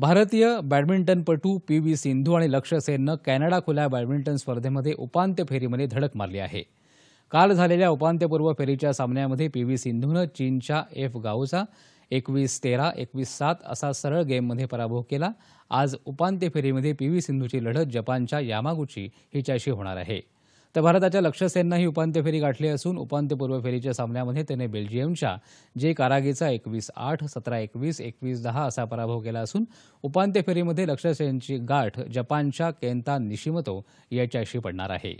भारतीय बॅडमिंटनपटू P V Sindhu आणि लक्ष्य सेननं कॅनडा खुल्या बॅडमिंटन स्पर्धेमध्ये उपांत्य फेरीमध्ये धडक मारली आहे काल झालेल्या उपांत्यपूर्व फेरीच्या सामन्यामध्ये पी व्ही सिंधूनं चीनच्या एफ गाऊचा एकवीस तेरा एकवीस सात असा सरळ गेममध्ये पराभव केला आज उपांत्य फेरीमध्ये पी व्ही सिंधूची लढत जपानच्या यामागुची हिच्याशी होणार आहे तर भारताच्या लक्ष्य उपांत्य फेरी गाठली असून उपांत्यपूर्व फेरीच्या सामन्यामध्ये त्याने बेल्जियमच्या जे कारागीचा एकवीस आठ सतरा एकवीस एकवीस दहा असा पराभव केला असून उपांत्य फेरीमध्ये लक्ष्य सेनची गाठ जपानच्या केंता निशिमतो याच्याशी पडणार आहे